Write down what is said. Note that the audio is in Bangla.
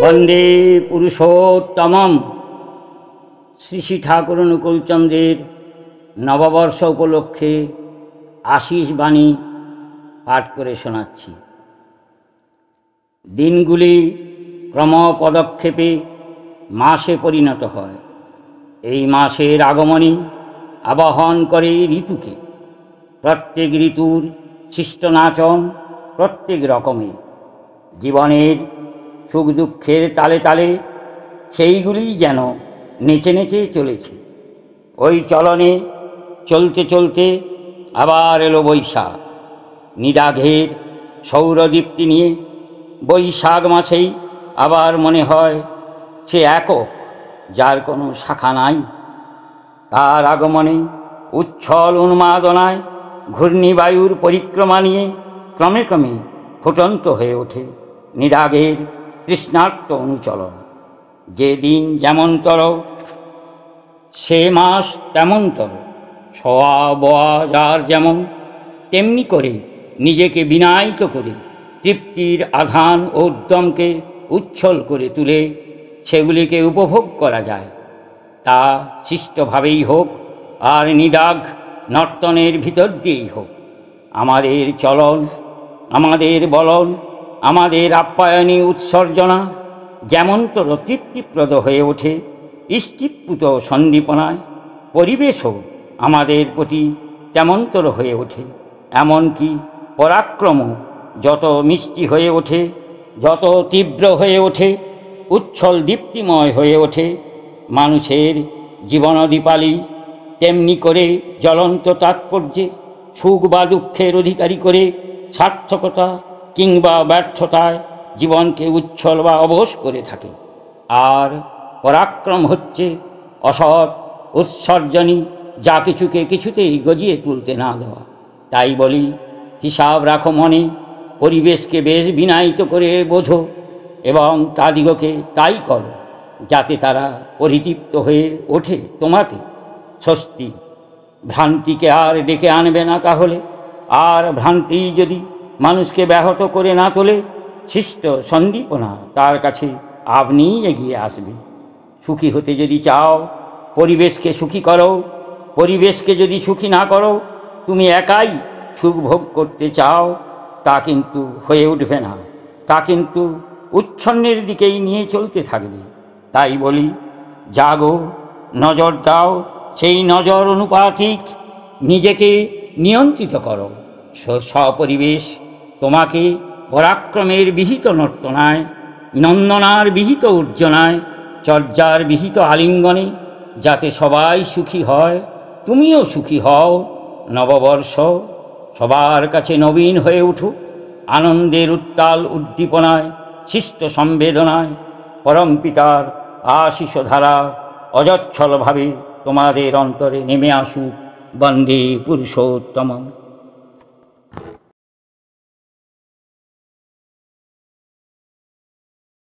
বন্দে পুরুষোত্তম শ্রী শ্রী ঠাকুর অনুকূলচন্দ্রের নববর্ষ উপলক্ষে আশিস বাণী পাঠ করে শোনাচ্ছি দিনগুলি ক্রম পদক্ষেপে মাসে পরিণত হয় এই মাসের আগমনী আবাহন করে ঋতুকে প্রত্যেক ঋতুর শিষ্টনাচন প্রত্যেক রকমের জীবনের সুখ দুঃখের তালে তালে সেইগুলি যেন নেচে নেচে চলেছে ওই চলনে চলতে চলতে আবার এলো বৈশাখ নিদাঘের সৌরদীপ্তি নিয়ে বৈশাখ মাসেই আবার মনে হয় সে একক যার কোনো শাখা নাই তার আগমনে উচ্ছল উন্মাদনায় ঘূর্ণিবায়ুর পরিক্রমা নিয়ে ক্রমে ক্রমে ফুটন্ত হয়ে ওঠে নিরাগের তৃষ্ণার্ত অনুচরণ যে দিন যেমনতর সে মাস তেমনতর সওয়া বয়া যার যেমন তেমনি করে নিজেকে বিনায়িত করে তৃপ্তির আঘান ও উদ্যমকে উচ্ছল করে তুলে সেগুলিকে উপভোগ করা যায় তা শিষ্টভাবেই হোক আর নিদাগ নর্তনের ভিতর দিয়েই হোক আমাদের চলন আমাদের বলন আমাদের আপ্যায়নী উৎসর্জনা যেমনতর তৃপ্তিপ্রদ হয়ে ওঠে ইষ্টিপ্পুত সন্দীপনায় পরিবেশও আমাদের প্রতি তেমন্তর হয়ে ওঠে এমনকি পরাক্রম যত মিষ্টি হয়ে ওঠে যত তীব্র হয়ে ওঠে উচ্ছল দীপ্তিময় হয়ে ওঠে মানুষের জীবনদীপালি তেমনি করে জ্বলন্ত তাৎপর্যে সুখ বা দুঃখের অধিকারী করে সার্থকতা কিংবা ব্যর্থতায় জীবনকে উচ্ছল বা অবশ করে থাকে আর পরাক্রম হচ্ছে অসৎ উৎসর্জনী যা কিছুকে কিছুতেই গজিয়ে তুলতে না দেওয়া তাই বলি হিসাব রাখো মনে পরিবেশকে বেশ বিনায়িত করে বোঝো এবং তাদিগকে তাই করো যাতে তারা পরিতৃপ্ত হয়ে ওঠে তোমাতে স্বস্তি ভ্রান্তিকে আর ডেকে আনবে না তাহলে আর ভ্রান্তি যদি মানুষকে ব্যাহত করে না তোলে শিষ্ট সন্দীপনা তার কাছে আপনিই এগিয়ে আসবে সুখী হতে যদি চাও পরিবেশকে সুখী করো পরিবেশকে যদি সুখী না করো তুমি একাই সুখ ভোগ করতে চাও তা কিন্তু হয়ে উঠবে না তা কিন্তু উচ্ছন্নের দিকেই নিয়ে চলতে থাকবে তাই বলি জাগো নজর দাও সেই নজর অনুপাতিক নিজেকে নিয়ন্ত্রিত করো সপরিবেশ তোমাকে পরাক্রমের বিহিত নর্তনায় নন্দনার বিহিত উর্জনায় চর্যার বিহিত আলিঙ্গনে যাতে সবাই সুখী হয় তুমিও সুখী হও নববর্ষ সবার কাছে নবীন হয়ে উঠুক আনন্দের উত্তাল উদ্দীপনায় সৃষ্ট সম্বেদনায় পরম পিতার আশিস ধারা অজচ্ছলভাবে তোমাদের অন্তরে নেমে আসুক বন্দে পুরুষোত্তম